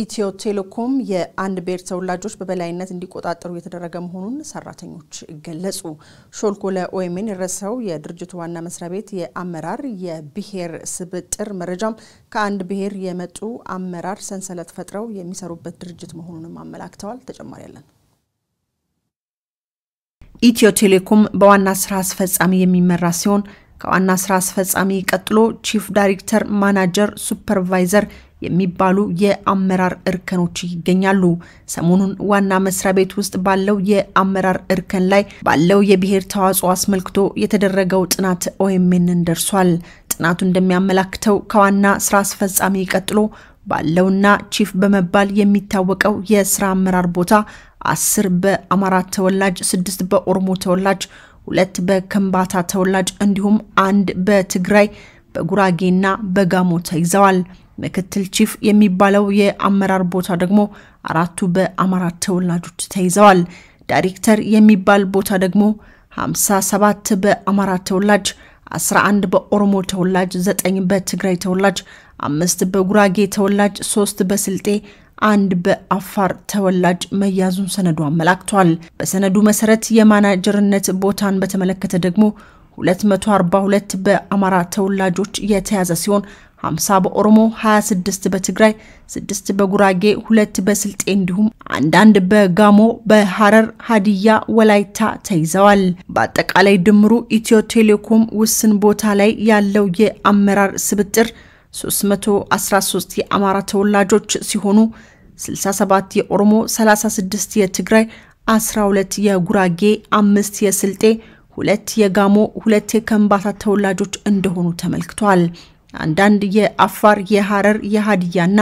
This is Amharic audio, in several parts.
ኢትዮ ቴሌኮም የአንድ ብሔር ተወላጆች በበላይነት እንዲቆጣጠሩ የተደረገ መሆኑን ሰራተኞች ገለጹ። ሾልኮ ለኦኤምኤን የረሰው የድርጅቱ ዋና መስሪያ ቤት የአመራር የብሔር ስብጥር መረጃም ከአንድ ብሔር የመጡ አመራር ሰንሰለት ፈጥረው የሚሰሩበት ድርጅት መሆኑንም አመላክተዋል። ተጨማሪ ያለን ኢትዮ ቴሌኮም በዋና ስራ አስፈጻሚ የሚመራ ሲሆን ከዋና ስራ አስፈጻሚ ቀጥሎ ቺፍ ዳይሬክተር፣ ማናጀር፣ ሱፐርቫይዘር የሚባሉ የአመራር እርከኖች ይገኛሉ። ሰሞኑን ዋና መስሪያ ቤት ውስጥ ባለው የአመራር እርከን ላይ ባለው የብሔር ተዋጽኦ አስመልክቶ የተደረገው ጥናት ኦኤምኤንን ደርሷል። ጥናቱ እንደሚያመላክተው ከዋና ስራ አስፈጻሚ ቀጥሎ ባለውና ቺፍ በመባል የሚታወቀው የስራ አመራር ቦታ አስር በአማራ ተወላጅ፣ ስድስት በኦሮሞ ተወላጅ፣ ሁለት በከምባታ ተወላጅ እንዲሁም አንድ በትግራይ በጉራጌና በጋሞ ተይዘዋል። ምክትል ቺፍ የሚባለው የአመራር ቦታ ደግሞ አራቱ በአማራ ተወላጆች ተይዘዋል። ዳይሬክተር የሚባል ቦታ ደግሞ 57 በአማራ ተወላጅ 11 በኦሮሞ ተወላጅ 9 በትግራይ ተወላጅ አምስት በጉራጌ ተወላጅ ሶስት በስልጤ አንድ በአፋር ተወላጅ መያዙን ሰነዱ አመላክቷል። በሰነዱ መሰረት የማናጀርነት ቦታን በተመለከተ ደግሞ 242 በአማራ ተወላጆች የተያዘ ሲሆን 50 በኦሮሞ፣ 26 በትግራይ፣ 6 በጉራጌ፣ ሁለት በስልጤ እንዲሁም አንዳንድ በጋሞ፣ በሐረር፣ ሀዲያ፣ ወላይታ ተይዘዋል። በአጠቃላይ ድምሩ ኢትዮ ቴሌኮም ውስን ቦታ ላይ ያለው የአመራር ስብጥር 313 የአማራ ተወላጆች ሲሆኑ 67 የኦሮሞ፣ 36 የትግራይ፣ 12 የጉራጌ፣ አምስት የስልጤ፣ ሁለት የጋሞ፣ ሁለት የከምባታ ተወላጆች እንደሆኑ ተመልክቷል። አንዳንድ የአፋር የሐረር የሀዲያና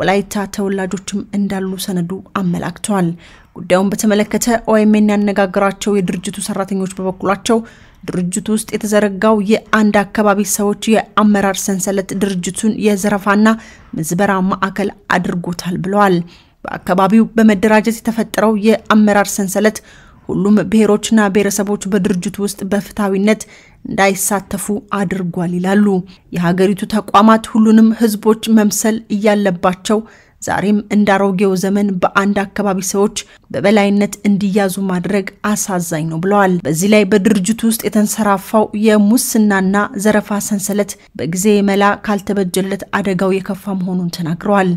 ወላይታ ተወላጆችም እንዳሉ ሰነዱ አመላክተዋል። ጉዳዩን በተመለከተ ኦኤምኤን ያነጋገራቸው የድርጅቱ ሰራተኞች በበኩላቸው ድርጅቱ ውስጥ የተዘረጋው የአንድ አካባቢ ሰዎች የአመራር ሰንሰለት ድርጅቱን የዘረፋና ምዝበራ ማዕከል አድርጎታል ብለዋል። በአካባቢው በመደራጀት የተፈጠረው የአመራር ሰንሰለት ሁሉም ብሔሮችና ብሔረሰቦች በድርጅቱ ውስጥ በፍትሐዊነት እንዳይሳተፉ አድርጓል ይላሉ። የሀገሪቱ ተቋማት ሁሉንም ህዝቦች መምሰል እያለባቸው ዛሬም እንደ አሮጌው ዘመን በአንድ አካባቢ ሰዎች በበላይነት እንዲያዙ ማድረግ አሳዛኝ ነው ብለዋል። በዚህ ላይ በድርጅቱ ውስጥ የተንሰራፋው የሙስናና ዘረፋ ሰንሰለት በጊዜ መላ ካልተበጀለት አደጋው የከፋ መሆኑን ተናግረዋል።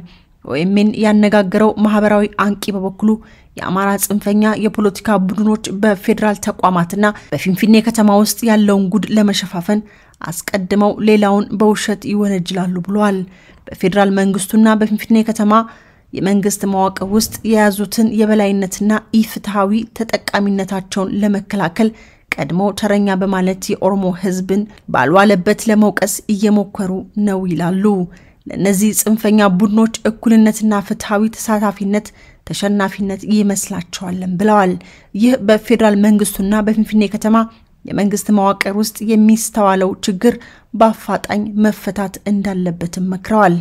ኦኤምኤን ያነጋገረው ማህበራዊ አንቂ በበኩሉ የአማራ ጽንፈኛ የፖለቲካ ቡድኖች በፌዴራል ተቋማትና በፊንፊኔ ከተማ ውስጥ ያለውን ጉድ ለመሸፋፈን አስቀድመው ሌላውን በውሸት ይወነጅላሉ ብለዋል። በፌዴራል መንግስቱና በፊንፊኔ ከተማ የመንግስት መዋቅር ውስጥ የያዙትን የበላይነትና ኢፍትሐዊ ተጠቃሚነታቸውን ለመከላከል ቀድመው ተረኛ በማለት የኦሮሞ ህዝብን ባልዋለበት ለመውቀስ እየሞከሩ ነው ይላሉ። ለእነዚህ ጽንፈኛ ቡድኖች እኩልነትና ፍትሐዊ ተሳታፊነት ተሸናፊነት ይመስላቸዋለን ብለዋል። ይህ በፌዴራል መንግስቱና በፊንፊኔ ከተማ የመንግስት መዋቅር ውስጥ የሚስተዋለው ችግር በአፋጣኝ መፈታት እንዳለበትም መክረዋል።